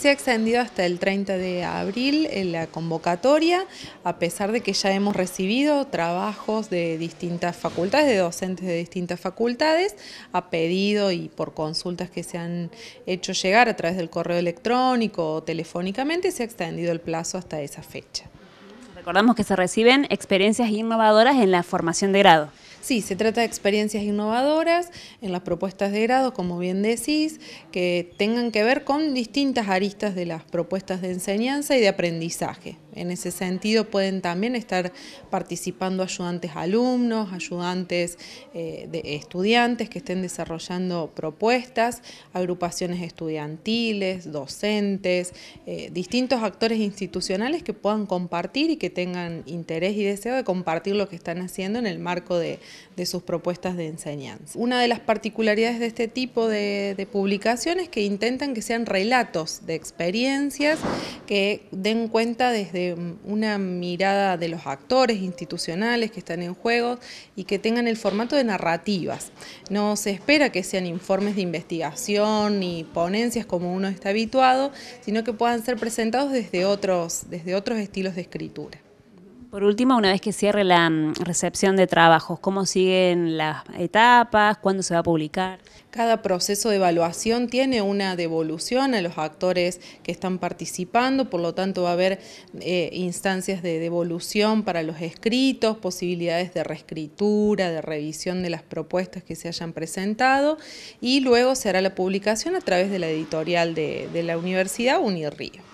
Se ha extendido hasta el 30 de abril en eh, la convocatoria, a pesar de que ya hemos recibido trabajos de distintas facultades, de docentes de distintas facultades, a pedido y por consultas que se han hecho llegar a través del correo electrónico o telefónicamente, se ha extendido el plazo hasta esa fecha. Recordamos que se reciben experiencias innovadoras en la formación de grado. Sí, se trata de experiencias innovadoras en las propuestas de grado, como bien decís, que tengan que ver con distintas aristas de las propuestas de enseñanza y de aprendizaje. En ese sentido pueden también estar participando ayudantes alumnos, ayudantes eh, de estudiantes que estén desarrollando propuestas, agrupaciones estudiantiles, docentes, eh, distintos actores institucionales que puedan compartir y que tengan interés y deseo de compartir lo que están haciendo en el marco de de sus propuestas de enseñanza. Una de las particularidades de este tipo de, publicaciones es que intentan que sean relatos de experiencias que den cuenta desde una mirada de los actores institucionales que están en juego y que tengan el formato de narrativas. No se espera que sean informes de investigación ni ponencias como uno está habituado, sino que puedan ser presentados desde otros, desde otros estilos de escritura. Por último, una vez que cierre la mm, recepción de trabajos, ¿cómo siguen las etapas? ¿Cuándo se va a publicar? Cada proceso de evaluación tiene una devolución a los actores que están participando, por lo tanto va a haber eh, instancias de devolución para los escritos, posibilidades de reescritura, de revisión de las propuestas que se hayan presentado y luego se hará la publicación a través de la editorial de, de la Universidad Unirrío.